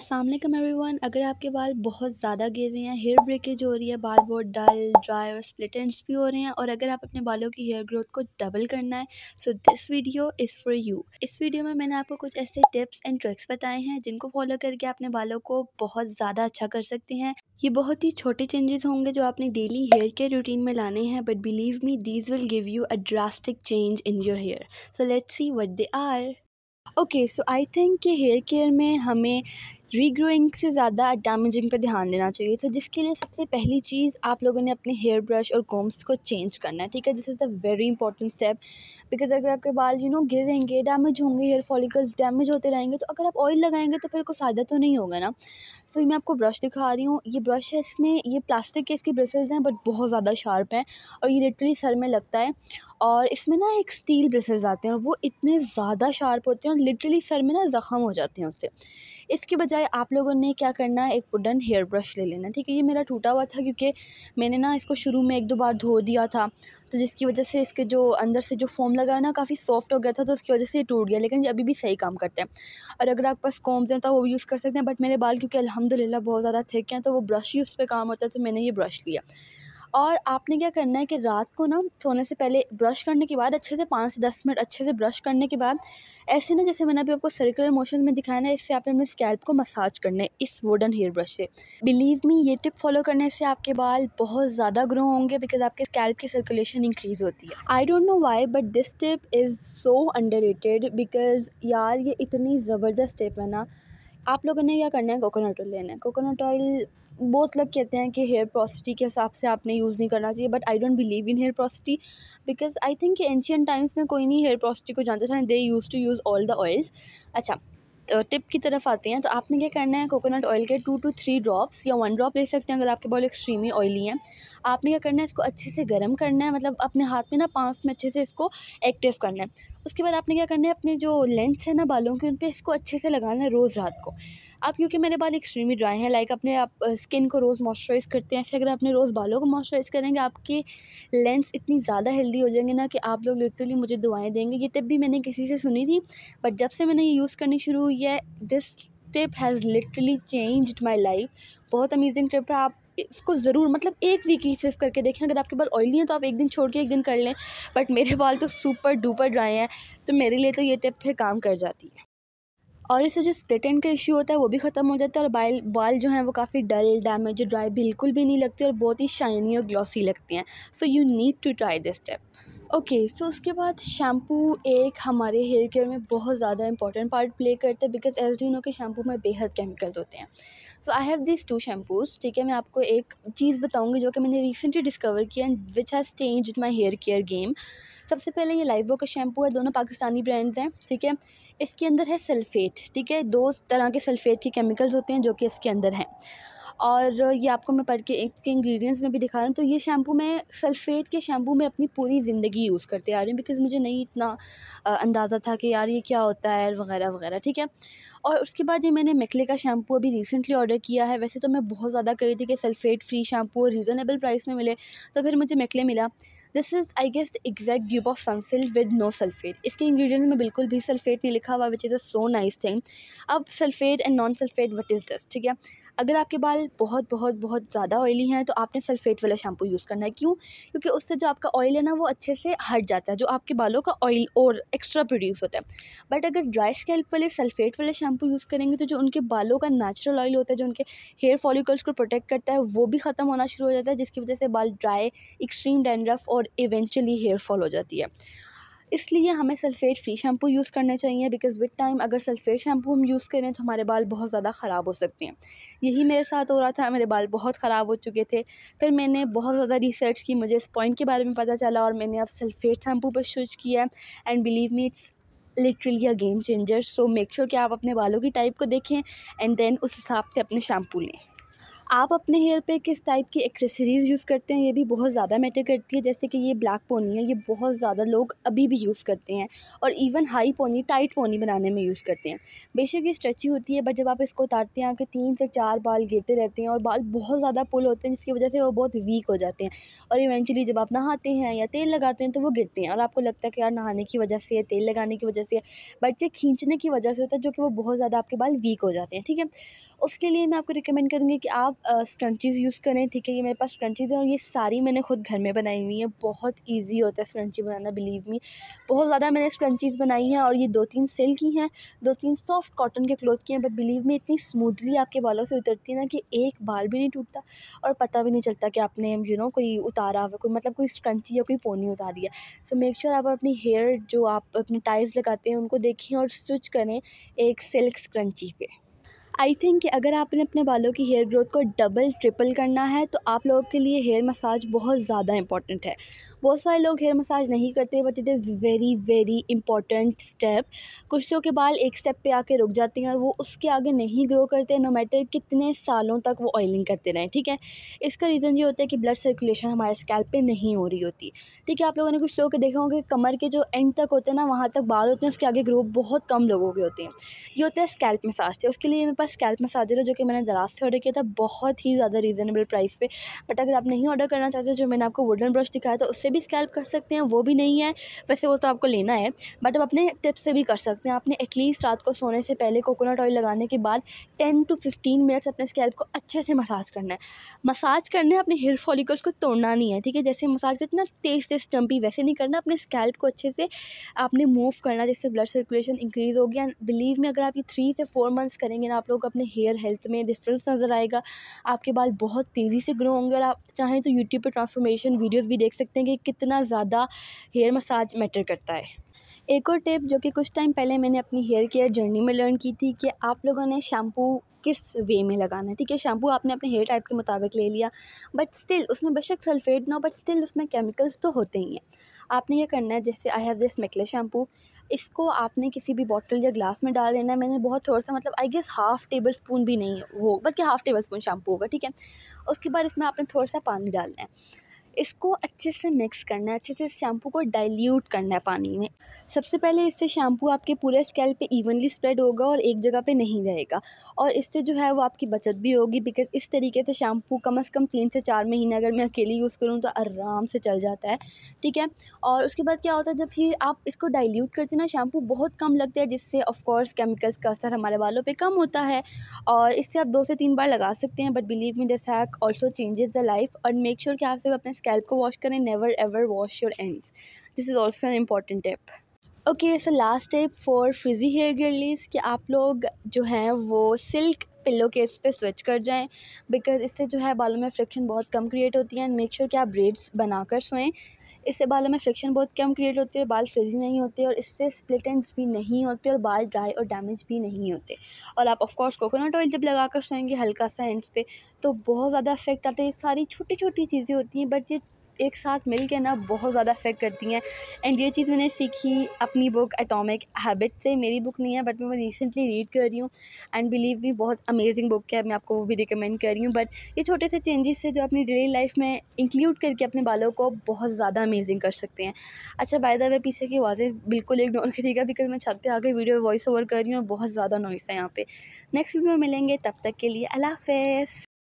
Aslam everyone अगर आपके बाल बहुत ज़्यादा गिर रहे हैं हेयर ब्रेकेज हो रही है बाल बहुत डल ड्राई और स्प्लिट एंड्स भी हो रहे हैं और अगर आप अपने बालों की हेयर ग्रोथ को डबल करना है so this video is for you इस वीडियो में मैंने आपको कुछ ऐसे टिप्स एंड ट्रिक्स बताए हैं जिनको फॉलो करके अपने बालों को बहुत ज़्यादा अच्छा कर सकते हैं ये बहुत ही छोटे चेंजेस होंगे जो आपने डेली हेयर केयर रूटीन में लाने हैं but believe me these will give you a drastic change in your hair so let's see what they are okay so I think कि हेयर केयर में हमें रीग्रोइंग से ज़्यादा डैमेजिंग पे ध्यान देना चाहिए तो जिसके लिए सबसे पहली चीज़ आप लोगों ने अपने हेयर ब्रश और कॉम्स को चेंज करना है ठीक है this is the very important step because अगर आपके बाल यू नो गिर रहेंगे डैमेज होंगे हेयर फॉलिकल्स डैमेज होते रहेंगे तो अगर आप ऑयल लगाएंगे तो फिर कोई फ़ायदा तो नहीं होगा ना सो so, मैं आपको ब्रश दिखा रही हूँ ये ब्रश है इसमें ये प्लास्टिक के इसके ब्रसेज हैं बट बहुत ज़्यादा शार्प हैं और ये लिटरली सर में लगता है और इसमें ना एक स्टील ब्रसेज आते हैं और वो इतने ज़्यादा शार्प होते हैं और लिटरली सर में ना ज़ख़म हो जाते हैं उससे इसके बजाय आप लोगों ने क्या करना है एक वुडन हेयर ब्रश ले लेना ठीक है ये मेरा टूटा हुआ था क्योंकि मैंने ना इसको शुरू में एक दो बार धो दिया था तो जिसकी वजह से इसके जो अंदर से जो फोम लगा है ना काफ़ी सॉफ्ट हो गया था तो उसकी वजह से ये टूट गया लेकिन ये अभी भी सही काम करते हैं और अगर आपके पास कॉम्स हैं तो वो यूज़ कर सकते हैं बट मेरे बाल क्योंकि अलहमदिल्ला बहुत ज़्यादा थिक हैं तो वो ब्रश ही उस पर काम होता है तो मैंने ये ब्रश लिया और आपने क्या करना है कि रात को ना सोने से पहले ब्रश करने के बाद अच्छे से पाँच से दस मिनट अच्छे से ब्रश करने के बाद ऐसे ना जैसे मैंने अभी आपको सर्कुलर मोशन में दिखाया ना इससे आपने अपने स्कैल्प को मसाज करना है इस वुडन हेयर ब्रश से बिलीव मी ये टिप फॉलो करने से आपके बाल बहुत ज़्यादा ग्रो होंगे बिकॉज आपके स्कैल्प की सर्कुलेशन इंक्रीज़ होती है I don't know why but this tip is so under because यार ये इतनी ज़बरदस्त टिप है ना आप लोगों ने क्या करना है कोकोनट ऑयल लेना है कोकोनट ऑयल बहुत लोग कहते हैं कि हेयर प्रोसिटी के हिसाब से आपने यूज़ नहीं करना चाहिए but I don't believe in hair porosity because I think कि एंशियन टाइम्स में कोई नहीं हेयर प्रोसिटी को जानता था and they use to use all the oils अच्छा टिप तो की तरफ आते हैं तो आपने क्या करना है कोकोनट ऑयल के टू टू थ्री ड्रॉप्स या वन ड्रॉप ले सकते हैं अगर आपके बॉल एक्सट्रीमली ऑयली हैं आपने क्या करना है इसको अच्छे से गर्म करना है मतलब अपने हाथ में ना पांच में अच्छे से इसको एक्टिव करना है उसके बाद आपने क्या करना है अपने जो लेंस है ना बालों के उन पर इसको अच्छे से लगाना है रोज़ रात को आप क्योंकि मेरे बाल एक्सट्रीमली ड्राई हैं लाइक अपने आप स्किन को रोज़ मॉइस्चराइज़ करते हैं ऐसे अगर अपने रोज़ बालों को मॉइस्चराइज़ करेंगे आपके लेंस इतनी ज़्यादा हेल्दी हो जाएंगे ना कि आप लोग लिटरली मुझे दुआएं देंगे ये टिप भी मैंने किसी से सुनी थी बट जब से मैंने ये यूज़ करनी शुरू हुई है this tip has literally changed my life बहुत अमेजिंग ट्रिप है आप इसको ज़रूर मतलब एक वीक ही सिर्फ करके देखें अगर आपके बाल ऑयली हैं तो आप एक दिन छोड़ के एक दिन कर लें बट मेरे बाल तो सुपर डुपर ड्राई हैं तो मेरे लिए तो ये टिप फिर काम कर जाती है और इससे जो स्प्लिटन का इशू होता है वो भी ख़त्म हो जाता है और बाल बाल जो हैं वो काफ़ी डल डैमेज ड्राई बिल्कुल भी नहीं लगते और बहुत ही शाइनी और ग्लॉसी लगती हैं so you need to try this step okay okay, so so उसके बाद शैम्पू एक हमारे हेयर केयर में बहुत ज़्यादा इंपॉर्टेंट पार्ट प्ले करता है बिकॉज एल जी के शैम्पू में बेहद केमिकल्स होते हैं so I have this two shampoos ठीक है मैं आपको एक चीज़ बताऊंगी जो कि मैंने रिसेंटली डिस्कवर किया and which has change my hair care game सबसे पहले ये लाइवो का शैम्पू है दोनों पाकिस्तानी ब्रांड्स हैं ठीक है इसके अंदर है सल्फेट ठीक है दो तरह के सल्फेट के केमिकल्स होते हैं जो कि इसके अंदर हैं और ये आपको मैं पढ़ के इसके इंग्रेडिएंट्स में भी दिखा रहा हूँ तो ये शैम्पू मैं सल्फ़ेट के शैम्पू में अपनी पूरी ज़िंदगी यूज़ करते आ रही हूँ बिकॉज़ मुझे नहीं इतना अंदाज़ा था कि यार ये क्या होता है वगैरह वगैरह ठीक है और उसके बाद ये मैंने मेकले का शैम्पू अभी रिसेंटली ऑर्डर किया है वैसे तो मैं बहुत ज़्यादा रही थी कि sulphate free shampoo reasonable price में मिले तो फिर मुझे मेकले मिला this is I guess the exact dupe of Sunsilk with no sulphate इसके इंग्रेडिएंट्स में बिल्कुल भी सल्फ़ेट नहीं लिखा हुआ which is a so nice thing अब sulphate and non sulphate what is this ठीक है अगर आपके बाल बहुत बहुत बहुत ज़्यादा ऑयली हैं तो आपने सल्फ़ेट वाला शैम्पू यूज़ करना है क्यों क्योंकि उससे जो आपका ऑयल है ना वो अच्छे से हट जाता है जो आपके बालों का ऑयल और एक्स्ट्रा प्रोड्यूस होता है बट अगर ड्राई स्कैल्प वाले सल्फ़ेट वाला शैम्पू यूज़ करेंगे तो जो उनके बालों का नेचुरल ऑयल होता है जो उनके हेयर फॉलिकल्स को प्रोटेक्ट करता है वो भी ख़त्म होना शुरू हो जाता है जिसकी वजह से बाल ड्राई एक्सट्रीम डैंड्रफ और इवेंचुअली हेयर फॉल हो जाती है इसलिए हमें सल्फ़ेट फ्री शैम्पू यूज़ करने चाहिए बिकॉज़ विद टाइम अगर सल्फ़ेट शैम्पू हम यूज़ करें तो हमारे बाल बहुत ज़्यादा ख़राब हो सकते हैं यही मेरे साथ हो रहा था मेरे बाल बहुत ख़राब हो चुके थे फिर मैंने बहुत ज़्यादा रिसर्च की मुझे इस पॉइंट के बारे में पता चला और मैंने अब सल्फ़ेट शैम्पू पर शूज किया and believe me it's literally a game changer so make sure कि आप अपने बालों की टाइप को देखें एंड देन उस हिसाब से अपने शैम्पू लें आप अपने हेयर पे किस टाइप की एक्सेसरीज़ यूज़ करते हैं ये भी बहुत ज़्यादा मैटर करती है जैसे कि ये ब्लैक पोनी है ये बहुत ज़्यादा लोग अभी भी यूज़ करते हैं और even high pony tight pony बनाने में यूज़ करते हैं बेशक ये स्ट्रेची होती है बट जब आप इसको उतारते हैं आपके तीन से चार बाल गिरते रहते हैं और बाल बहुत ज़्यादा पुल होते हैं जिसकी वजह से वो बहुत वीक हो जाते हैं और इवेंचुअली जब आप नहाते हैं या तेल लगाते हैं तो वो गिरते हैं और आपको लगता है कि यार नहाने की वजह से तेल लगाने की वजह से बट ये खींचने की वजह से होता है जो कि वो बहुत ज़्यादा आपके बाल वीक हो जाते हैं ठीक है उसके लिए मैं आपको रिकमेंड करूँगी कि आप स्क्रंचीज़ यूज़ करें ठीक है ये मेरे पास स्क्रंचीज़ हैं और ये सारी मैंने खुद घर में बनाई हुई हैं बहुत ईजी होता है स्क्रंची बनाना बिलीव मी बहुत ज़्यादा मैंने स्क्रंचीज़ बनाई हैं और ये दो तीन सिल्क की हैं दो तीन सॉफ्ट कॉटन के क्लोथ की हैं बट बिलीव मी इतनी स्मूथली आपके बालों से उतरती है ना कि एक बाल भी नहीं टूटता और पता भी नहीं चलता कि आपने यू नो कोई उतारा हुआ कोई मतलब कोई स्क्रंची या कोई पोनी उतारी है सो मेक श्योर आप अपनी हेयर जो आप अपने टाइज लगाते हैं उनको देखें और स्विच करें एक सिल्क स्क्रंची पर आई थिंक कि अगर आपने अपने बालों की हेयर ग्रोथ को डबल ट्रिपल करना है तो आप लोगों के लिए हेयर मसाज बहुत ज़्यादा इंपॉर्टेंट है बहुत सारे लोग हेयर मसाज नहीं करते but it is very very important step कुछ लोग के बाल एक स्टेप पे आके रुक जाते हैं और वो उसके आगे नहीं ग्रो करते नो मैटर कितने सालों तक वो ऑयलिंग करते रहें ठीक है इसका रीज़न ये होता है कि ब्लड सर्कुलेशन हमारे स्कैल पर नहीं हो रही होती ठीक है आप लोगों ने कुछ लोगों के देखा होंगे कमर के जो एंड तक होते हैं ना वहाँ तक बाल होते हैं उसके आगे ग्रो बहुत कम लोगों के होते हैं ये होता है स्कैल्प मसाज थे उसके लिए पास स्कैल्प मसाजर है जो कि मैंने दराज से ऑर्डर किया था बहुत ही ज़्यादा रीज़नेबल प्राइस पे बट अगर आप नहीं ऑर्डर करना चाहते जो मैंने आपको वुडन ब्रश दिखाया था उससे भी स्कैल्प कर सकते हैं वो भी नहीं है वैसे वो तो आपको लेना है बट आप अपने टिप्स से भी कर सकते हैं आपने एटलीस्ट रात को सोने से पहले कोकोनट ऑयल लगाने के बाद टेन टू फिफ्टीन मिनट्स अपने स्कैल्प को अच्छे से मसाज करना है मसाज करने अपने हेयर फॉलिकल्स को तोड़ना नहीं है ठीक है जैसे मसाज करते ना तेज़ तेज़ स्टम्पी वैसे नहीं करना अपने स्कैल्प को अच्छे से आपने मूव करना जिससे ब्लड सर्कुलेशन इंक्रीज़ हो गया एंड बिलीव में अगर आप ये थ्री से फोर मंथ्स करेंगे ना आप लोग अपने हेयर हेल्थ में डिफरेंस नज़र आएगा आपके बाल बहुत तेज़ी से ग्रो होंगे और आप चाहें तो यूट्यूब पर ट्रांसफॉर्मेशन वीडियोज़ भी देख सकते हैं कि कितना ज़्यादा हेयर मसाज मैटर करता है एक और टिप जो कि कुछ टाइम पहले मैंने अपनी हेयर केयर जर्नी में लर्न की थी कि आप लोगों ने शैम्पू किस वे में लगाना है ठीक है शैम्पू आपने अपने हेयर टाइप के मुताबिक ले लिया बट स्टिल उसमें बेशक सल्फेट ना हो बट स्टिल उसमें केमिकल्स तो होते ही हैं आपने ये करना है जैसे आई हैव दिस मेकले शैम्पू इसको आपने किसी भी बॉटल या ग्लास में डाल लेना है मैंने बहुत थोड़ा सा मतलब I guess half tablespoon भी नहीं हो बल्कि हाफ़ टेबल स्पून शैम्पू होगा ठीक है उसके बाद इसमें आपने थोड़ा सा पानी डालना है इसको अच्छे से मिक्स करना है अच्छे से इस शैम्पू को डाइल्यूट करना है पानी में सबसे पहले इससे शैम्पू आपके पूरे स्केल पे इवनली स्प्रेड होगा और एक जगह पे नहीं रहेगा और इससे जो है वो आपकी बचत भी होगी बिकॉज इस तरीके से शैम्पू कम से कम तीन से चार महीने अगर मैं अकेले यूज़ करूँ तो आराम से चल जाता है ठीक है और उसके बाद क्या होता है जब फिर आप इसको डाइल्यूट करते ना शैम्पू बहुत कम लगता है जिससे ऑफकोर्स केमिकल्स का असर हमारे बालों पर कम होता है और इससे आप दो से तीन बार लगा सकते हैं but believe me this hack also changes the life और मेक श्योर कि आप सिर्फ अपने स्कैल्प को वॉश करें never ever wash your ends this is also an important tip okay so last tip for frizzy hair girlies कि आप लोग जो हैं वो सिल्क पिल्लो केस पे स्विच कर जाएं बिकॉज इससे जो है बालों में फ्रिक्शन बहुत कम क्रिएट होती है एंड मेक श्योर कि आप ब्रेड्स बनाकर सोएं इससे बालों में फ्रिक्शन बहुत कम क्रिएट होती है बाल फ्रिजी नहीं होते और इससे स्प्लिट एंड्स भी नहीं होते और बाल ड्राई और डैमेज भी नहीं होते और आप ऑफकोर्स कोकोनट ऑयल जब लगा कर सोएंगे हल्का सा एंड्स पे तो बहुत ज़्यादा इफेक्ट आता है ये सारी छोटी छोटी चीज़ें होती हैं बट ये एक साथ मिल के ना बहुत ज़्यादा अफेक्ट करती हैं एंड ये चीज़ मैंने सीखी अपनी बुक एटॉमिक हैबिट से मेरी बुक नहीं है बट मैं रिसेंटली रीड कर रही हूँ एंड बिलीव भी बहुत अमेजिंग बुक है मैं आपको वो भी रिकमेंड कर रही हूँ बट ये छोटे से चेंजेस से जो अपनी डेली लाइफ में इंक्लूड करके अपने बालों को बहुत ज़्यादा अमेजिंग कर सकते हैं अच्छा बाय द वे पीछे की आवाज़ें बिल्कुल इग्नोर करिएगा बिकॉज मैं छत पर आकर वीडियो वॉइस ओवर कर रही हूँ और बहुत ज़्यादा नॉइस है यहाँ पर नेक्स्ट वीडियो में मिलेंगे तब तक के लिए अला हाफ